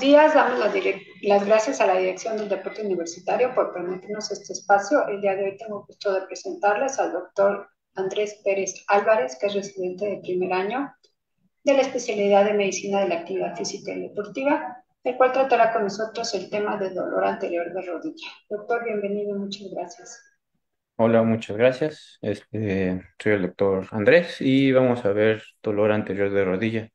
días, damos las, gracias a la Dirección del Deporte Universitario por permitirnos este espacio. El día de hoy tengo el gusto de presentarles al doctor Andrés Pérez Álvarez, que es residente de primer año de la especialidad de Medicina de la Actividad Física y Deportiva, el cual tratará con nosotros el tema de dolor anterior de rodilla. Doctor, bienvenido, muchas gracias. Hola, muchas gracias. Este, soy el doctor Andrés y vamos a ver dolor anterior de rodilla.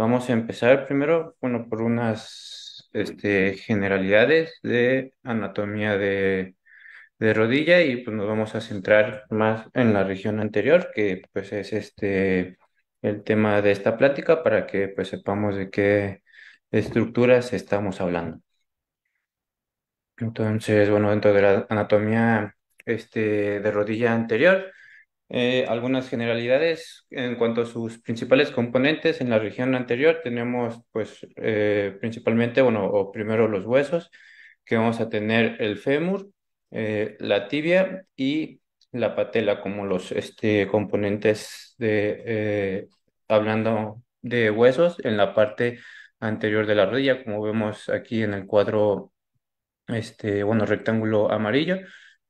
Vamos a empezar primero, bueno, por unas este, generalidades de anatomía de, rodilla y pues nos vamos a centrar más en la región anterior, que pues es este el tema de esta plática para que pues sepamos de qué estructuras estamos hablando. Entonces, bueno, dentro de la anatomía este, de rodilla anterior, eh, algunas generalidades en cuanto a sus principales componentes. En la región anterior tenemos, pues, eh, principalmente, bueno, o primero los huesos, que vamos a tener el fémur, eh, la tibia y la patela como los este, componentes de, hablando de huesos en la parte anterior de la rodilla, como vemos aquí en el cuadro, este, bueno, rectángulo amarillo.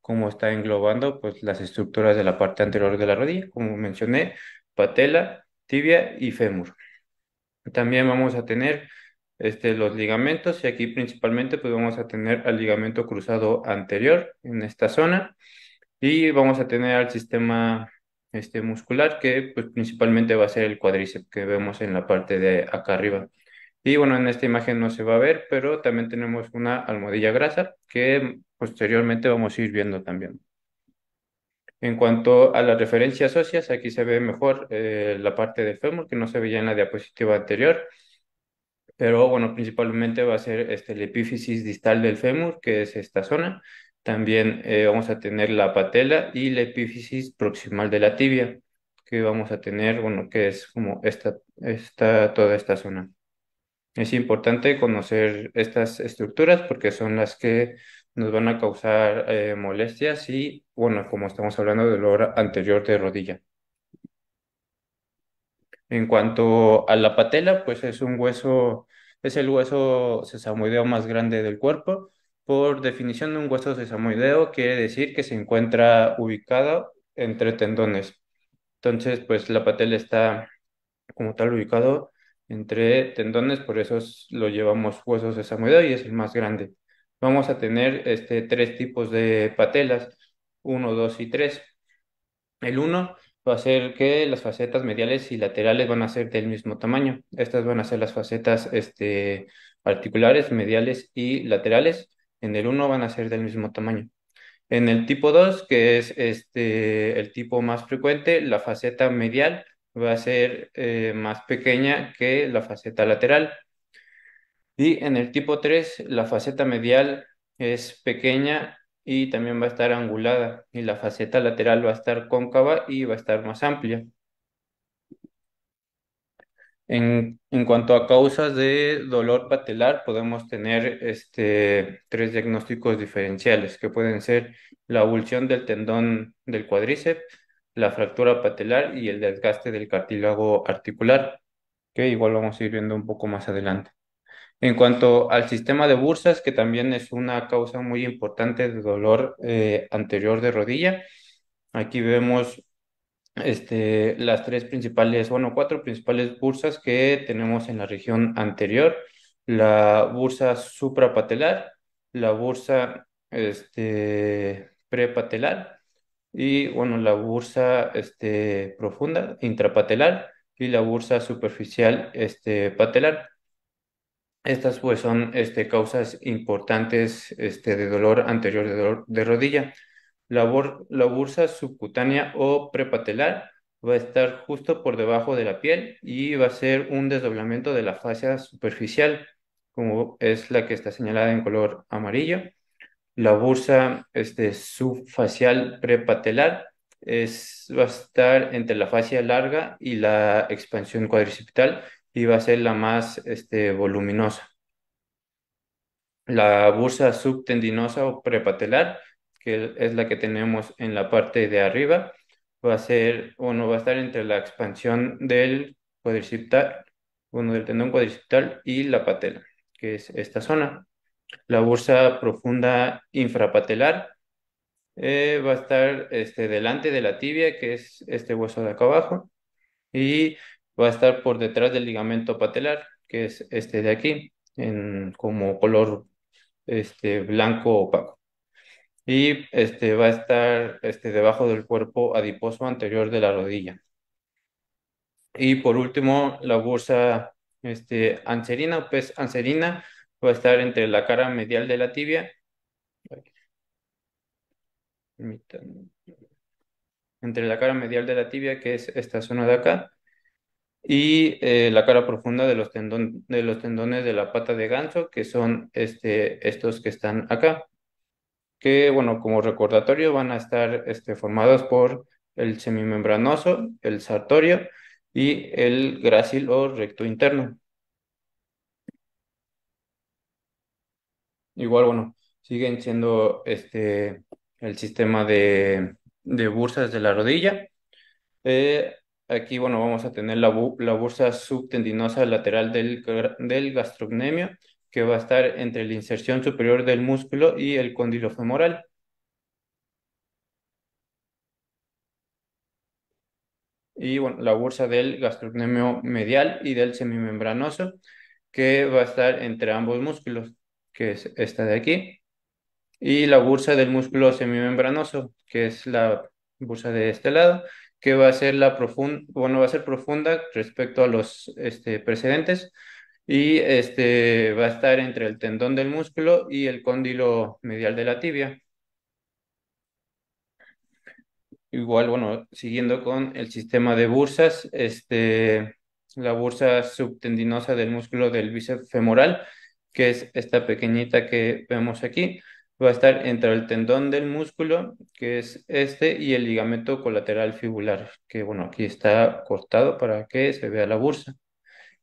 Cómo está englobando pues, las estructuras de la parte anterior de la rodilla, como mencioné, patela, tibia y fémur. También vamos a tener este, los ligamentos y aquí principalmente pues, vamos a tener al ligamento cruzado anterior en esta zona y vamos a tener al sistema este, muscular que pues, principalmente va a ser el cuádriceps que vemos en la parte de acá arriba. Y bueno, en esta imagen no se va a ver, pero también tenemos una almohadilla grasa que posteriormente vamos a ir viendo también. En cuanto a las referencias óseas, aquí se ve mejor eh, la parte del fémur que no se veía en la diapositiva anterior, pero bueno, principalmente va a ser este, el epífisis distal del fémur, que es esta zona. También eh, vamos a tener la patela y la epífisis proximal de la tibia, que vamos a tener, bueno, que es como esta, esta, toda esta zona. Es importante conocer estas estructuras porque son las que nos van a causar eh, molestias y, bueno, como estamos hablando del dolor anterior de rodilla. En cuanto a la patela, pues es un hueso, es el hueso sesamoideo más grande del cuerpo. Por definición, de un hueso sesamoideo quiere decir que se encuentra ubicado entre tendones. Entonces, pues la patela está como tal ubicado entre tendones, por eso lo llevamos huesos de medida y es el más grande. Vamos a tener este, tres tipos de patelas, uno, dos y tres. El uno va a ser que las facetas mediales y laterales van a ser del mismo tamaño. Estas van a ser las facetas este, articulares, mediales y laterales. En el uno van a ser del mismo tamaño. En el tipo dos, que es este, el tipo más frecuente, la faceta medial va a ser eh, más pequeña que la faceta lateral. Y en el tipo 3, la faceta medial es pequeña y también va a estar angulada y la faceta lateral va a estar cóncava y va a estar más amplia. En, cuanto a causas de dolor patelar, podemos tener este, tres diagnósticos diferenciales, que pueden ser la avulsión del tendón del cuádriceps, la fractura patelar y el desgaste del cartílago articular, que igual vamos a ir viendo un poco más adelante. En cuanto al sistema de bursas, que también es una causa muy importante de dolor eh, anterior de rodilla, aquí vemos este, las tres principales, bueno, cuatro principales bursas que tenemos en la región anterior, la bursa suprapatelar, la bursa este, prepatelar y bueno, la bursa este, profunda, intrapatelar, y la bursa superficial este, patelar. Estas pues son este, causas importantes este, de dolor anterior de, rodilla. La, la bursa subcutánea o prepatelar va a estar justo por debajo de la piel y va a ser un desdoblamiento de la fascia superficial, como es la que está señalada en color amarillo la bursa este, subfacial prepatelar es, va a estar entre la fascia larga y la expansión cuadricipital y va a ser la más este, voluminosa. La bursa subtendinosa o prepatelar, que es la que tenemos en la parte de arriba, va a ser, no va a estar entre la expansión del del tendón cuadricipital y la patela, que es esta zona la bursa profunda infrapatelar eh, va a estar este, delante de la tibia, que es este hueso de acá abajo, y va a estar por detrás del ligamento patelar, que es este de aquí, en, como color este, blanco opaco. Y este, va a estar este, debajo del cuerpo adiposo anterior de la rodilla. Y por último, la bursa este, anserina, pez anserina, va a estar entre la cara medial de la tibia, entre la cara medial de la tibia, que es esta zona de acá, y eh, la cara profunda de los, tendones de la pata de ganso, que son este, estos que están acá, que, bueno, como recordatorio van a estar este, formados por el semimembranoso, el sartorio y el grácil o recto interno. Igual, bueno, siguen siendo este el sistema de, bursas de la rodilla. Eh, aquí, bueno, vamos a tener la, bursa subtendinosa lateral del, del gastrocnemio, que va a estar entre la inserción superior del músculo y el cóndilo femoral. Y bueno, la bursa del gastrocnemio medial y del semimembranoso, que va a estar entre ambos músculos que es esta de aquí, y la bursa del músculo semimembranoso, que es la bursa de este lado, que va a ser la profunda, bueno, va a ser profunda respecto a los este, precedentes y este va a estar entre el tendón del músculo y el cóndilo medial de la tibia. Igual, bueno, siguiendo con el sistema de bursas, este, la bursa subtendinosa del músculo del bíceps femoral que es esta pequeñita que vemos aquí, va a estar entre el tendón del músculo, que es este, y el ligamento colateral fibular, que bueno, aquí está cortado para que se vea la bursa.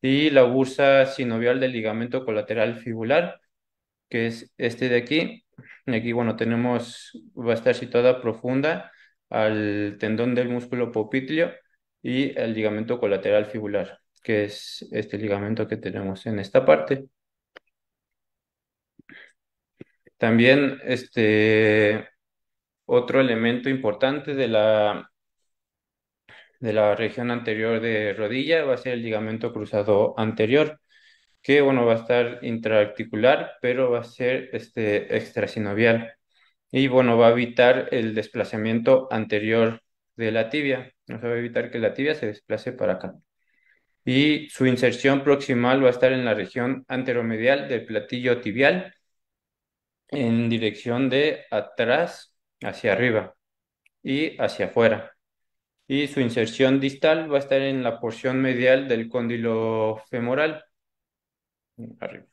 Y la bursa sinovial del ligamento colateral fibular, que es este de aquí. Y aquí, bueno, tenemos, va a estar situada profunda al tendón del músculo popitlio y el ligamento colateral fibular, que es este ligamento que tenemos en esta parte. También, este, otro elemento importante de la, de la región anterior de rodilla va a ser el ligamento cruzado anterior, que, bueno, va a estar intraarticular, pero va a ser, este, extrasinovial. Y, bueno, va a evitar el desplazamiento anterior de la tibia. Nos va a evitar que la tibia se desplace para acá. Y su inserción proximal va a estar en la región anteromedial del platillo tibial en dirección de atrás hacia arriba y hacia afuera. Y su inserción distal va a estar en la porción medial del cóndilo femoral. Arriba.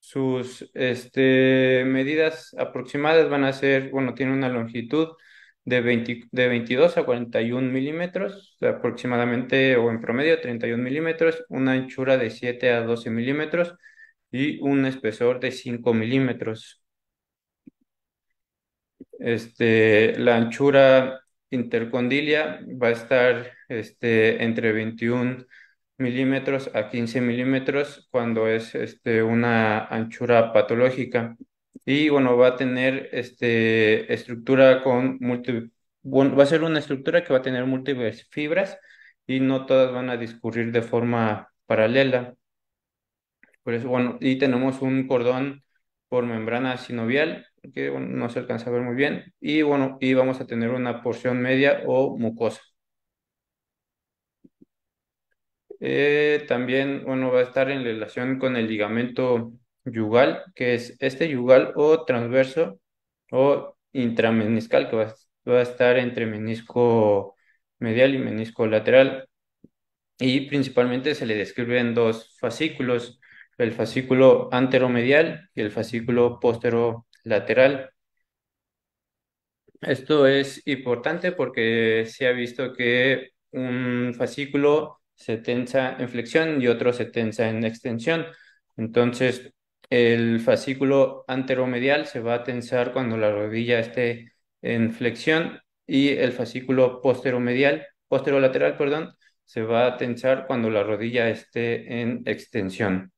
Sus este, medidas aproximadas van a ser, bueno, tiene una longitud de, de 22 a 41 milímetros, aproximadamente o en promedio 31 milímetros, una anchura de 7 a 12 milímetros y un espesor de 5 milímetros. Este, la anchura intercondilia va a estar este, entre 21 milímetros a 15 milímetros cuando es este, una anchura patológica. Y bueno, va a tener este, estructura con va a ser una estructura que va a tener múltiples fibras y no todas van a discurrir de forma paralela bueno, y tenemos un cordón por membrana sinovial, que no se alcanza a ver muy bien, y bueno, y vamos a tener una porción media o mucosa. Eh, también, bueno, va a estar en relación con el ligamento yugal, que es este yugal o transverso o intrameniscal, que va, va a estar entre menisco medial y menisco lateral. Y principalmente se le describen dos fascículos, el fascículo anteromedial y el fascículo posterolateral. Esto es importante porque se ha visto que un fascículo se tensa en flexión y otro se tensa en extensión. Entonces, el fascículo anteromedial se va a tensar cuando la rodilla esté en flexión y el fascículo posteromedial, posterolateral, perdón, se va a tensar cuando la rodilla esté en extensión.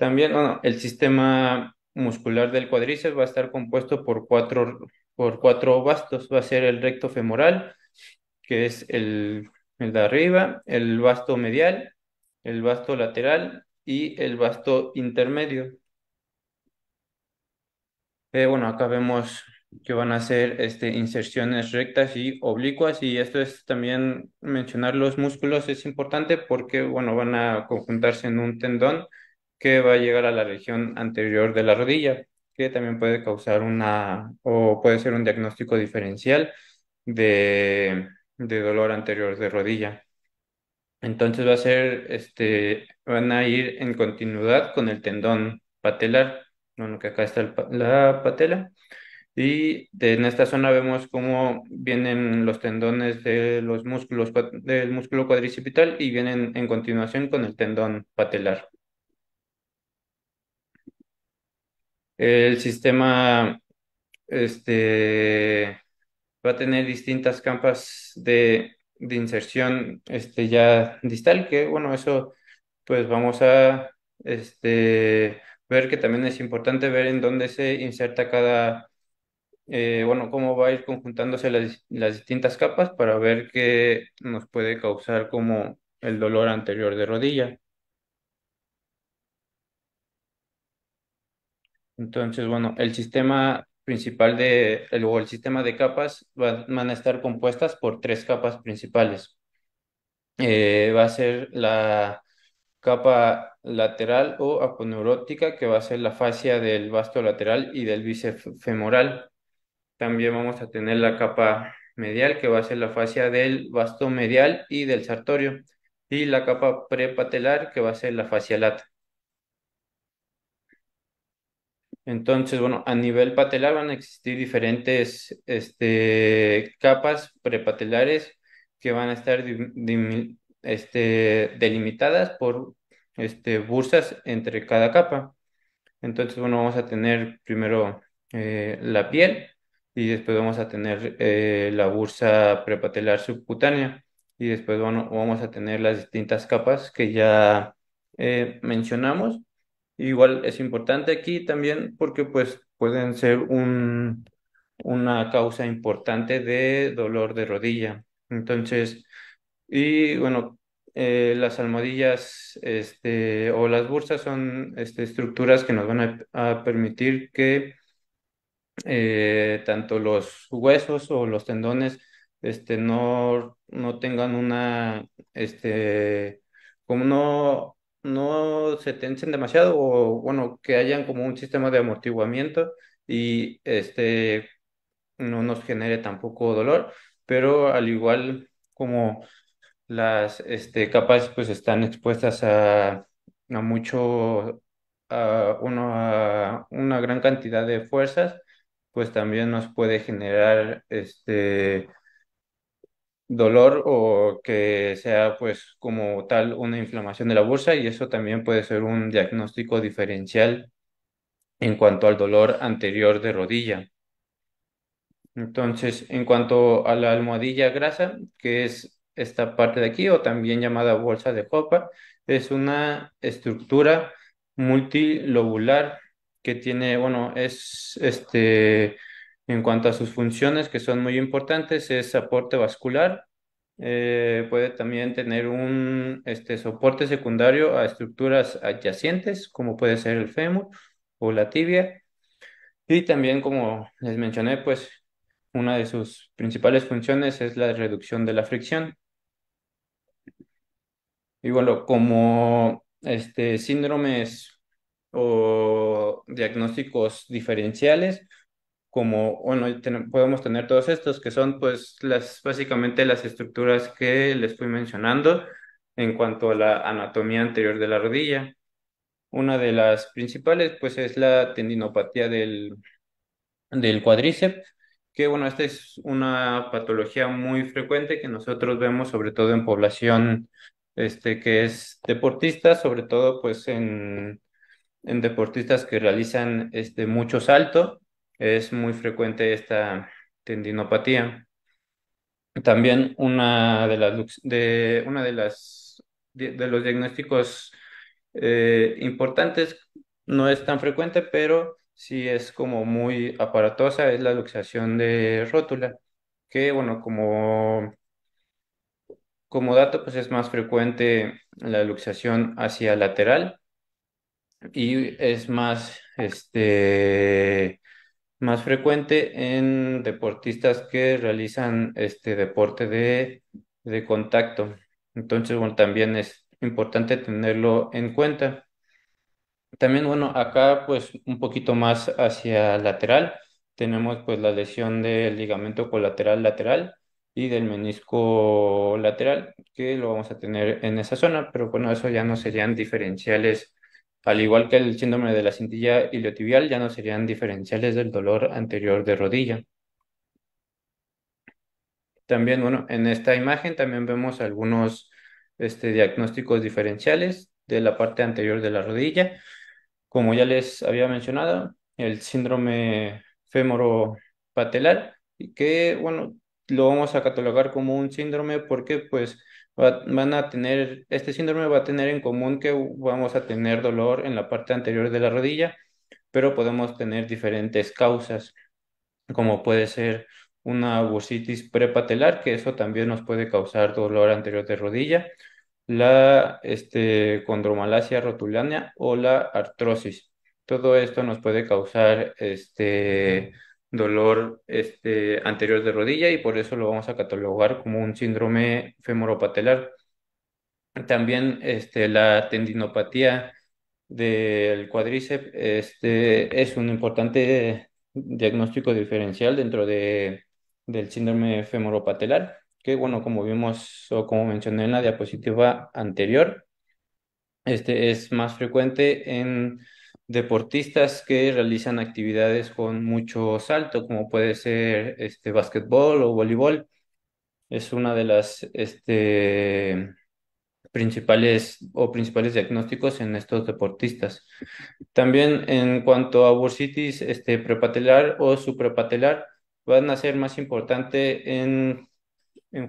También, bueno, el sistema muscular del cuadríceps va a estar compuesto por cuatro, por cuatro bastos. Va a ser el recto femoral, que es el, de arriba, el vasto medial, el vasto lateral y el vasto intermedio. Eh, bueno, acá vemos que van a ser este, inserciones rectas y oblicuas y esto es también mencionar los músculos es importante porque bueno van a conjuntarse en un tendón que va a llegar a la región anterior de la rodilla, que también puede causar una o puede ser un diagnóstico diferencial de, dolor anterior de rodilla. Entonces va a ser, este, van a ir en continuidad con el tendón patelar, bueno, que acá está la patela, y en esta zona vemos cómo vienen los tendones de los músculos, del músculo cuadricipital y vienen en continuación con el tendón patelar. El sistema este, va a tener distintas capas de, de inserción este, ya distal, que bueno, eso pues vamos a este, ver que también es importante ver en dónde se inserta cada, eh, bueno, cómo va a ir conjuntándose las distintas capas para ver qué nos puede causar como el dolor anterior de rodilla. Entonces, bueno, el sistema principal de, el sistema de capas va, van a estar compuestas por tres capas principales. Eh, va a ser la capa lateral o aponeurótica, que va a ser la fascia del vasto lateral y del bíceps femoral. También vamos a tener la capa medial, que va a ser la fascia del vasto medial y del sartorio. Y la capa prepatelar, que va a ser la fascia lata. Entonces, bueno, a nivel patelar van a existir diferentes este, capas prepatelares que van a estar este, delimitadas por este, bursas entre cada capa. Entonces, bueno, vamos a tener primero eh, la piel y después vamos a tener eh, la bursa prepatelar subcutánea y después bueno, vamos a tener las distintas capas que ya eh, mencionamos Igual es importante aquí también porque pues pueden ser una causa importante de dolor de rodilla. Entonces, y bueno, eh, las almohadillas este, o las bursas son este, estructuras que nos van a, permitir que eh, tanto los huesos o los tendones este, no, no tengan una, este, como no no se tensen demasiado o, bueno, que hayan como un sistema de amortiguamiento y este no nos genere tampoco dolor, pero al igual como las este, capas pues están expuestas a, a mucho, a, uno, a una gran cantidad de fuerzas, pues también nos puede generar este dolor o que sea pues como tal una inflamación de la bolsa y eso también puede ser un diagnóstico diferencial en cuanto al dolor anterior de rodilla. Entonces, en cuanto a la almohadilla grasa, que es esta parte de aquí o también llamada bolsa de copa, es una estructura multilobular que tiene, bueno, es este en cuanto a sus funciones, que son muy importantes, es soporte vascular. Eh, puede también tener un este, soporte secundario a estructuras adyacentes, como puede ser el fémur o la tibia. Y también, como les mencioné, pues una de sus principales funciones es la reducción de la fricción. Y bueno, como este, síndromes o diagnósticos diferenciales, como, bueno, podemos tener todos estos, que son pues las, básicamente las estructuras que les fui mencionando en cuanto a la anatomía anterior de la rodilla. Una de las principales pues es la tendinopatía del, del cuádriceps, que bueno, esta es una patología muy frecuente que nosotros vemos sobre todo en población este, que es deportista, sobre todo pues en, en deportistas que realizan este, mucho salto es muy frecuente esta tendinopatía. También una de las, de, una de, las de, los diagnósticos eh, importantes no es tan frecuente, pero sí es como muy aparatosa, es la luxación de rótula, que bueno, como, como dato, pues es más frecuente la luxación hacia lateral y es más, este, más frecuente en deportistas que realizan este deporte de, contacto. Entonces, bueno, también es importante tenerlo en cuenta. También, bueno, acá pues un poquito más hacia lateral, tenemos pues la lesión del ligamento colateral lateral y del menisco lateral, que lo vamos a tener en esa zona, pero bueno, eso ya no serían diferenciales al igual que el síndrome de la cintilla iliotibial, ya no serían diferenciales del dolor anterior de rodilla. También, bueno, en esta imagen también vemos algunos este, diagnósticos diferenciales de la parte anterior de la rodilla. Como ya les había mencionado, el síndrome fémoro-patelar, que, bueno, lo vamos a catalogar como un síndrome porque, pues, van a tener, este síndrome va a tener en común que vamos a tener dolor en la parte anterior de la rodilla, pero podemos tener diferentes causas, como puede ser una bursitis prepatelar, que eso también nos puede causar dolor anterior de rodilla, la este, condromalacia rotulánea o la artrosis. Todo esto nos puede causar este, dolor este, anterior de rodilla y por eso lo vamos a catalogar como un síndrome femoropatelar. También este, la tendinopatía del cuádriceps este, es un importante diagnóstico diferencial dentro de, del síndrome femoropatelar, que bueno, como vimos o como mencioné en la diapositiva anterior, este es más frecuente en deportistas que realizan actividades con mucho salto, como puede ser este, básquetbol o voleibol. Es una de las este, principales o principales diagnósticos en estos deportistas. También en cuanto a bursitis este, prepatelar o suprapatelar, van a ser más importante en,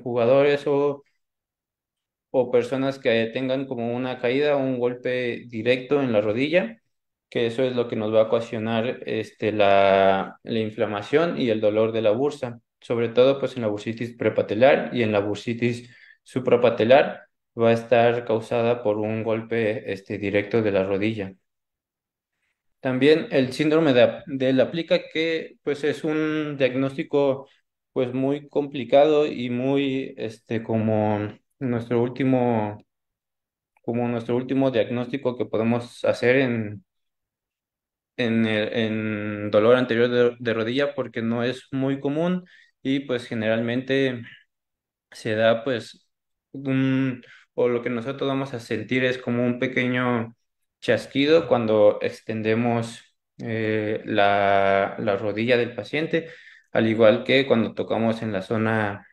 jugadores o personas que tengan como una caída o un golpe directo en la rodilla que eso es lo que nos va a ocasionar este, la, inflamación y el dolor de la bursa, sobre todo pues en la bursitis prepatelar y en la bursitis suprapatelar va a estar causada por un golpe este, directo de la rodilla. También el síndrome de, la plica, que pues es un diagnóstico pues muy complicado y muy este como nuestro último como nuestro último diagnóstico que podemos hacer en en, el, dolor anterior de, rodilla porque no es muy común y pues generalmente se da pues un, o lo que nosotros vamos a sentir es como un pequeño chasquido cuando extendemos eh, la, la rodilla del paciente, al igual que cuando tocamos en la zona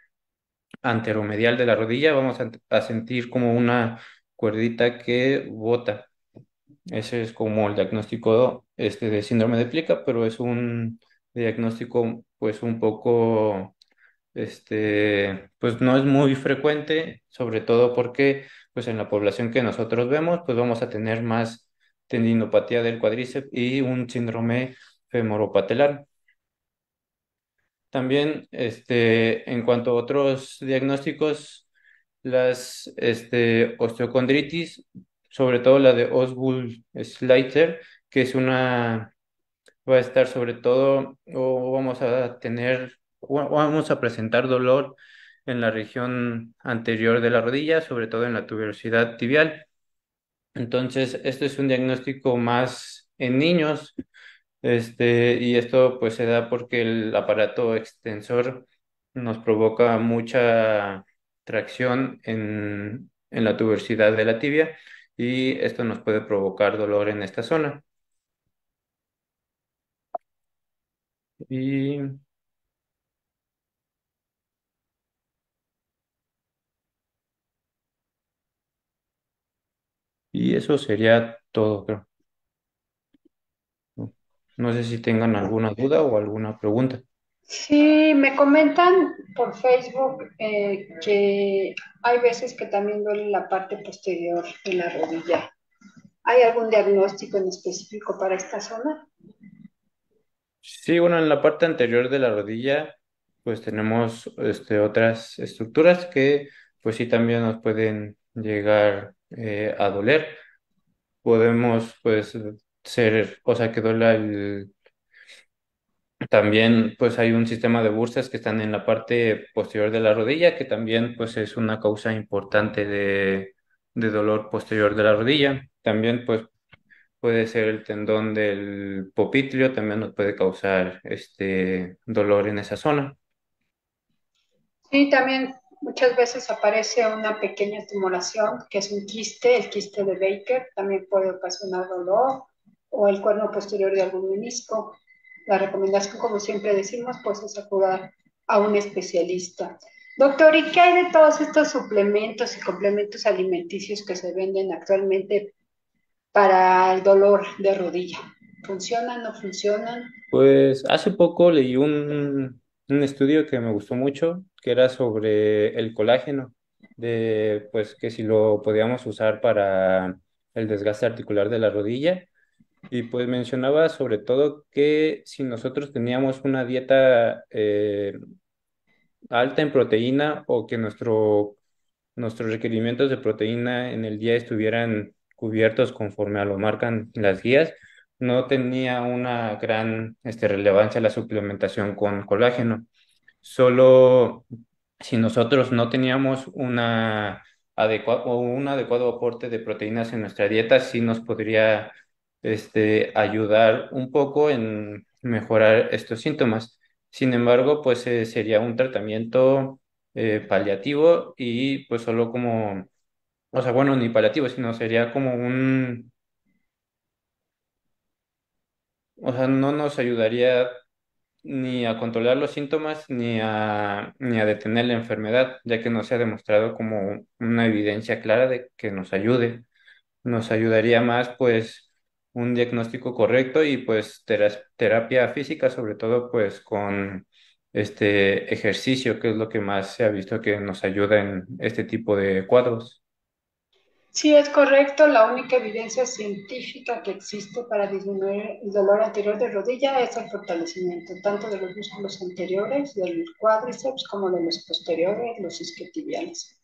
anteromedial de la rodilla, vamos a sentir como una cuerdita que bota. Ese es como el diagnóstico este, de síndrome de plica, pero es un diagnóstico pues un poco, este, pues no es muy frecuente, sobre todo porque pues en la población que nosotros vemos pues vamos a tener más tendinopatía del cuádriceps y un síndrome femoropatelar. También este, en cuanto a otros diagnósticos, las este, osteocondritis sobre todo la de Oswald Slater, que es una, va a estar sobre todo, o vamos a tener, vamos a presentar dolor en la región anterior de la rodilla, sobre todo en la tuberosidad tibial. Entonces, este es un diagnóstico más en niños, este, y esto pues se da porque el aparato extensor nos provoca mucha tracción en, en la tuberosidad de la tibia y esto nos puede provocar dolor en esta zona. Y eso sería todo, creo. No sé si tengan alguna duda o alguna pregunta. Sí, me comentan por Facebook eh, que hay veces que también duele la parte posterior de la rodilla. ¿Hay algún diagnóstico en específico para esta zona? Sí, bueno, en la parte anterior de la rodilla, pues tenemos este, otras estructuras que, pues sí, también nos pueden llegar eh, a doler. Podemos, pues, ser, o sea, que duela el también pues hay un sistema de bursas que están en la parte posterior de la rodilla, que también pues es una causa importante de, dolor posterior de la rodilla. También pues puede ser el tendón del popitlio, también nos puede causar este dolor en esa zona. Sí, también muchas veces aparece una pequeña estimulación, que es un quiste, el quiste de Baker, también puede ocasionar dolor, o el cuerno posterior de algún menisco. La recomendación, como siempre decimos, pues es acudir a un especialista. Doctor, ¿y qué hay de todos estos suplementos y complementos alimenticios que se venden actualmente para el dolor de rodilla? ¿Funcionan o no funcionan? Pues hace poco leí un, un estudio que me gustó mucho, que era sobre el colágeno, de pues que si lo podíamos usar para el desgaste articular de la rodilla y pues mencionaba sobre todo que si nosotros teníamos una dieta eh, alta en proteína o que nuestro, nuestros requerimientos de proteína en el día estuvieran cubiertos conforme a lo marcan las guías, no tenía una gran este, relevancia la suplementación con colágeno. Solo si nosotros no teníamos una un adecuado aporte de proteínas en nuestra dieta, sí nos podría este, ayudar un poco en mejorar estos síntomas. Sin embargo, pues eh, sería un tratamiento eh, paliativo y pues solo como, o sea, bueno, ni paliativo, sino sería como un, o sea, no nos ayudaría ni a controlar los síntomas ni a, ni a detener la enfermedad, ya que no se ha demostrado como una evidencia clara de que nos ayude. Nos ayudaría más, pues, un diagnóstico correcto y pues terapia física, sobre todo pues con este ejercicio, que es lo que más se ha visto que nos ayuda en este tipo de cuadros. Sí, es correcto. La única evidencia científica que existe para disminuir el dolor anterior de rodilla es el fortalecimiento tanto de los músculos anteriores, del cuádriceps, como de los posteriores, los isquiotibiales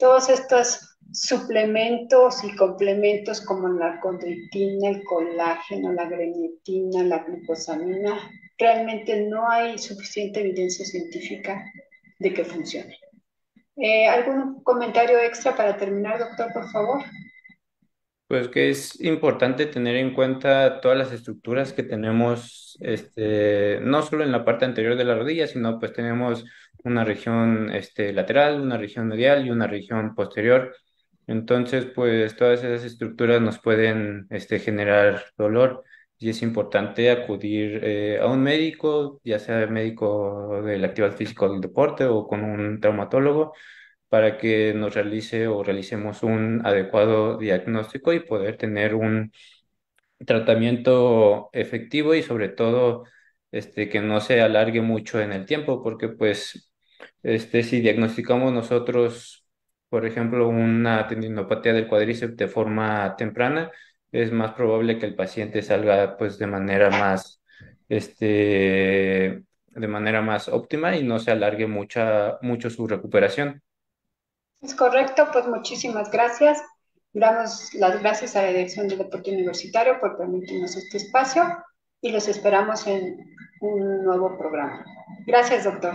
todos estos suplementos y complementos como la condritina, el colágeno, la grenitina, la glucosamina, realmente no hay suficiente evidencia científica de que funcione. Eh, ¿Algún comentario extra para terminar, doctor, por favor? Pues que es importante tener en cuenta todas las estructuras que tenemos, este, no solo en la parte anterior de la rodilla, sino pues tenemos una región este, lateral, una región medial y una región posterior. Entonces, pues todas esas estructuras nos pueden este, generar dolor y es importante acudir eh, a un médico, ya sea médico del actividad físico del deporte o con un traumatólogo, para que nos realice o realicemos un adecuado diagnóstico y poder tener un tratamiento efectivo y sobre todo este, que no se alargue mucho en el tiempo, porque pues este, si diagnosticamos nosotros, por ejemplo, una tendinopatía del cuádriceps de forma temprana, es más probable que el paciente salga pues de manera más este, de manera más óptima y no se alargue mucha mucho su recuperación. Es correcto, pues muchísimas gracias. Damos las gracias a la Dirección del Deporte Universitario por permitirnos este espacio y los esperamos en un nuevo programa. Gracias, doctor.